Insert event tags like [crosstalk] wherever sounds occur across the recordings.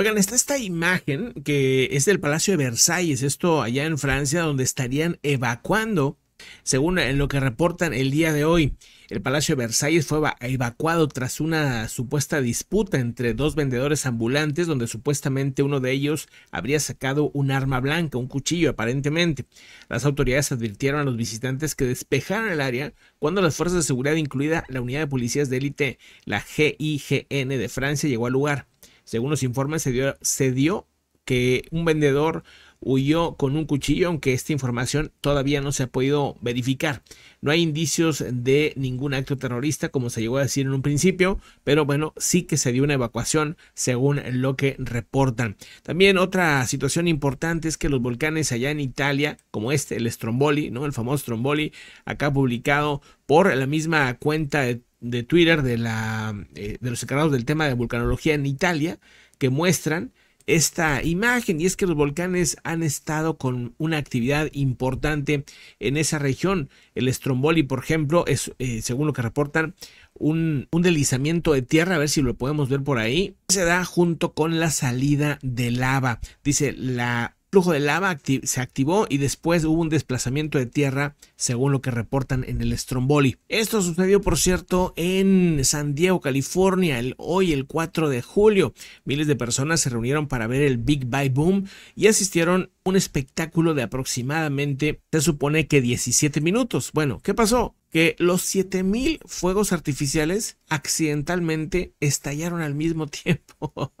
Oigan, está esta imagen que es del Palacio de Versalles, esto allá en Francia, donde estarían evacuando, según lo que reportan el día de hoy. El Palacio de Versalles fue evacuado tras una supuesta disputa entre dos vendedores ambulantes donde supuestamente uno de ellos habría sacado un arma blanca, un cuchillo aparentemente. Las autoridades advirtieron a los visitantes que despejaron el área cuando las fuerzas de seguridad, incluida la unidad de policías de élite, la GIGN de Francia, llegó al lugar. Según los informes, se dio, se dio que un vendedor huyó con un cuchillo, aunque esta información todavía no se ha podido verificar. No hay indicios de ningún acto terrorista, como se llegó a decir en un principio, pero bueno, sí que se dio una evacuación según lo que reportan. También otra situación importante es que los volcanes allá en Italia, como este, el Stromboli, ¿no? el famoso Stromboli, acá publicado por la misma cuenta de de Twitter de, la, eh, de los encargados del tema de vulcanología en Italia que muestran esta imagen y es que los volcanes han estado con una actividad importante en esa región. El Stromboli, por ejemplo, es, eh, según lo que reportan, un, un, deslizamiento de tierra, a ver si lo podemos ver por ahí, se da junto con la salida de lava. Dice, la flujo de lava se activó y después hubo un desplazamiento de tierra, según lo que reportan en el Stromboli. Esto sucedió, por cierto, en San Diego, California, el, hoy el 4 de julio. Miles de personas se reunieron para ver el Big Bang Boom y asistieron a un espectáculo de aproximadamente, se supone que 17 minutos. Bueno, ¿qué pasó? que los 7000 fuegos artificiales accidentalmente estallaron al mismo [laughs] tiempo.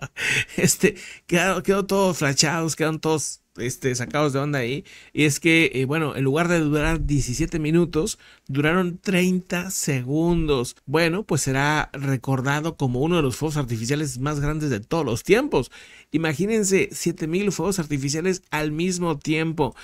Este, quedó, quedó todos flachados, quedaron todos este, sacados de onda ahí. Y es que, eh, bueno, en lugar de durar 17 minutos, duraron 30 segundos. Bueno, pues será recordado como uno de los fuegos artificiales más grandes de todos los tiempos. Imagínense 7000 fuegos artificiales al mismo tiempo.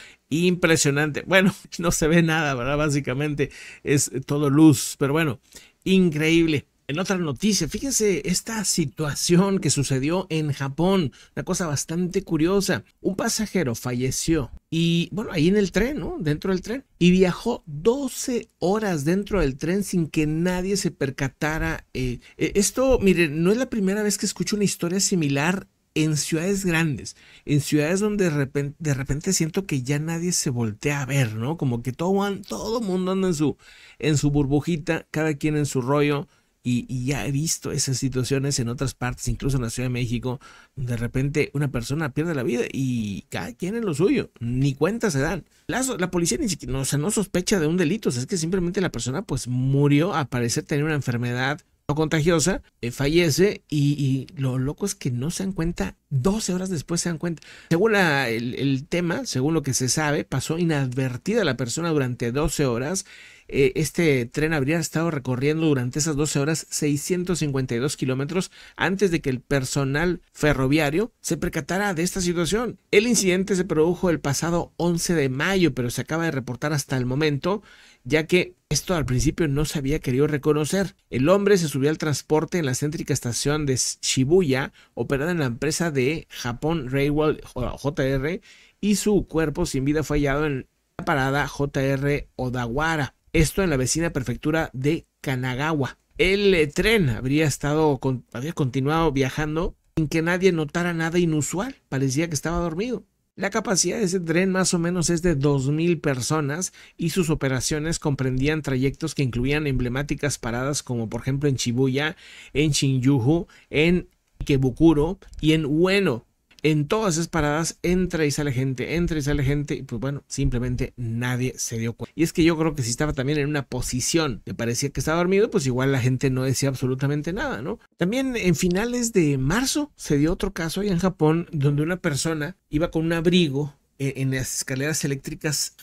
Impresionante. Bueno, [laughs] no se ve nada, ¿verdad? Básicamente es todo luz, pero bueno, increíble. En otra noticia, fíjense esta situación que sucedió en Japón, una cosa bastante curiosa. Un pasajero falleció y, bueno, ahí en el tren, ¿no? Dentro del tren. Y viajó 12 horas dentro del tren sin que nadie se percatara. Eh, eh, esto, miren, no es la primera vez que escucho una historia similar en ciudades grandes, en ciudades donde de repente, siento que ya nadie se voltea a ver, ¿no? Como que todo, todo mundo anda en su, en su burbujita, cada quien en su rollo. Y, ya he visto esas situaciones en otras partes, incluso en la Ciudad de México, de repente una persona pierde la vida y cada quien en lo suyo, ni cuenta se dan. La, la policía ni siquiera, no, o sea, no sospecha de un delito, es que simplemente la persona pues murió, a parecer tener una enfermedad no contagiosa, eh, fallece y, y, lo loco es que no se dan cuenta 12 horas después se dan cuenta. Según el, tema, según lo que se sabe, pasó inadvertida la persona durante 12 horas. Eh, este tren habría estado recorriendo durante esas 12 horas 652 kilómetros antes de que el personal ferroviario se percatara de esta situación. El incidente se produjo el pasado 11 de mayo, pero se acaba de reportar hasta el momento ya que esto al principio no se había querido reconocer. El hombre se subió al transporte en la céntrica estación de Shibuya, operada en la empresa de Japón Railway JR y su cuerpo sin vida fue hallado en la parada JR Odawara, esto en la vecina prefectura de Kanagawa. El eh, tren habría estado, había continuado viajando sin que nadie notara nada inusual, parecía que estaba dormido. La capacidad de ese tren más o menos es de 2.000 personas y sus operaciones comprendían trayectos que incluían emblemáticas paradas como por ejemplo en Shibuya, en Shinjuku, en Ikebukuro y en bueno, En todas esas paradas entra y sale gente, entra y sale gente, y pues bueno, simplemente nadie se dio cuenta. Y es que yo creo que si estaba también en una posición que parecía que estaba dormido, pues igual la gente no decía absolutamente nada, ¿no? También en finales de marzo se dio otro caso ahí en Japón donde una persona iba con un abrigo e-, en las escaleras eléctricas,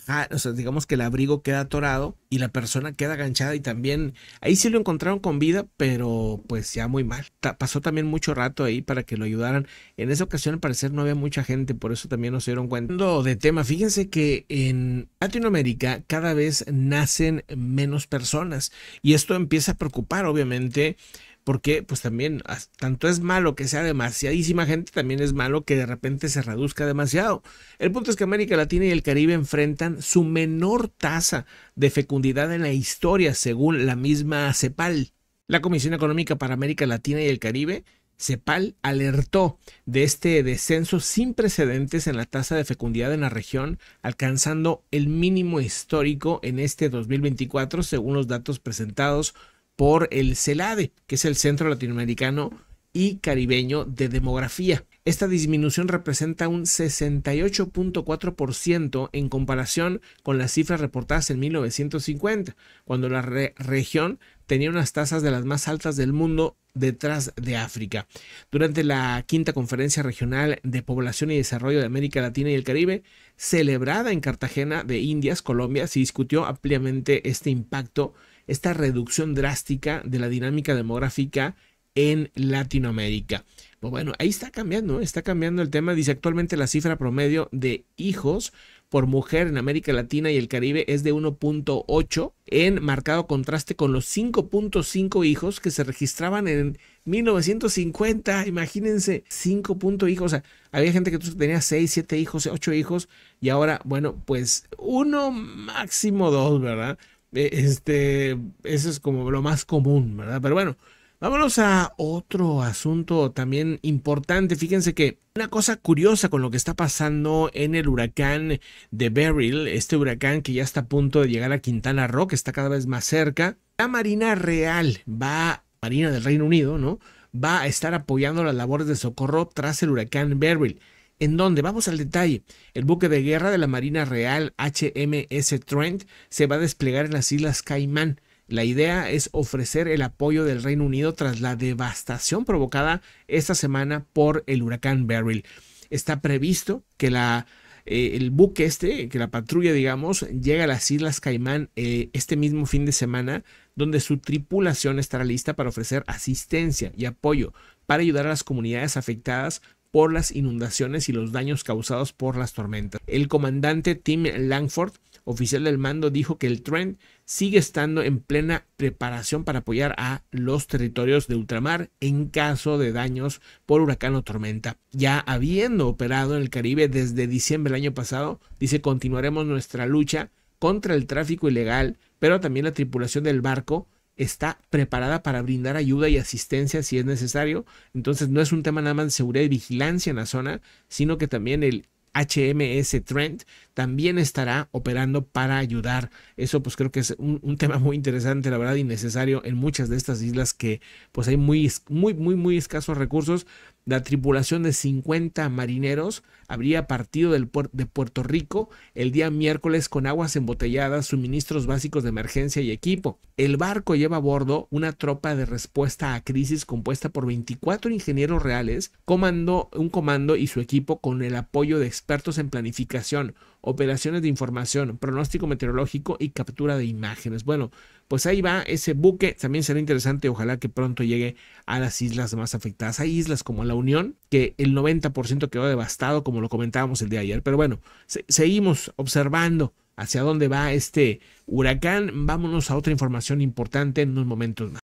digamos que el abrigo queda atorado y la persona queda aganchada y también ahí sí lo encontraron con vida, pero pues ya muy mal. pasó también mucho rato ahí para que lo ayudaran. En esa ocasión al parecer no había mucha gente, por eso también nos dieron cuenta. De tema, fíjense que en Latinoamérica cada vez nacen menos personas y esto empieza a preocupar obviamente porque pues también tanto es malo que sea demasiadísima gente, también es malo que de repente se reduzca demasiado. El punto es que América Latina y el Caribe enfrentan su menor tasa de fecundidad en la historia, según la misma CEPAL. La Comisión Económica para América Latina y el Caribe CEPAL alertó de este descenso sin precedentes en la tasa de fecundidad en la región, alcanzando el mínimo histórico en este 2024, según los datos presentados por el CELADE, que es el Centro Latinoamericano y Caribeño de Demografía. Esta disminución representa un 68.4% en comparación con las cifras reportadas en 1950, cuando la región tenía unas tasas de las más altas del mundo detrás de África. Durante la quinta conferencia regional de población y desarrollo de América Latina y el Caribe, celebrada en Cartagena de Indias, Colombia, se discutió ampliamente este impacto esta reducción drástica de la dinámica demográfica en Latinoamérica. Pues bueno, ahí está cambiando, ¿eh? está cambiando el tema. Dice actualmente la cifra promedio de hijos por mujer en América Latina y el Caribe es de 1.8, en marcado contraste con los 5.5 hijos que se registraban en 1950. Imagínense, 5. hijos. O sea, había gente que tenía 6, 7 hijos, 8 hijos y ahora, bueno, pues uno máximo dos, ¿verdad? Eh, este, eso es como lo más común, ¿verdad? Pero bueno, vámonos a otro asunto también importante. Fíjense que una cosa curiosa con lo que está pasando en el huracán de Beryl, este huracán que ya está a punto de llegar a Quintana Roo, que está cada vez más cerca. La Marina Real va, Marina del Reino Unido, ¿no? Va a estar apoyando las labores de socorro tras el huracán Beryl en dónde? vamos al detalle, el buque de guerra de la Marina Real HMS Trent se va a desplegar en las Islas Caimán. La idea es ofrecer el apoyo del Reino Unido tras la devastación provocada esta semana por el huracán Beryl. Está previsto que la, eh, el buque este, que la patrulla, digamos, llegue a las Islas Caimán eh, este mismo fin de semana, donde su tripulación estará lista para ofrecer asistencia y apoyo para ayudar a las comunidades afectadas por las inundaciones y los daños causados por las tormentas. El comandante Tim Langford, oficial del mando, dijo que el Trent sigue estando en plena preparación para apoyar a los territorios de ultramar en caso de daños por huracán o tormenta. Ya habiendo operado en el Caribe desde diciembre del año pasado, dice continuaremos nuestra lucha contra el tráfico ilegal, pero también la tripulación del barco está preparada para brindar ayuda y asistencia si es necesario. Entonces no es un tema nada más de seguridad y vigilancia en la zona, sino que también el HMS Trent también estará operando para ayudar. Eso pues creo que es un, tema muy interesante, la verdad, y necesario en muchas de estas islas que pues hay muy, muy, muy, muy escasos recursos. La tripulación de 50 marineros habría partido del de Puerto Rico el día miércoles con aguas embotelladas, suministros básicos de emergencia y equipo. El barco lleva a bordo una tropa de respuesta a crisis compuesta por 24 ingenieros reales, comando, un comando y su equipo con el apoyo de expertos en planificación, operaciones de información, pronóstico meteorológico y captura de imágenes. Bueno, pues ahí va ese buque, también será interesante, ojalá que pronto llegue a las islas más afectadas. Hay islas como La Unión, que el 90% quedó devastado, como lo comentábamos el día de ayer, pero bueno, seguimos observando hacia dónde va este huracán. Vámonos a otra información importante en unos momentos más.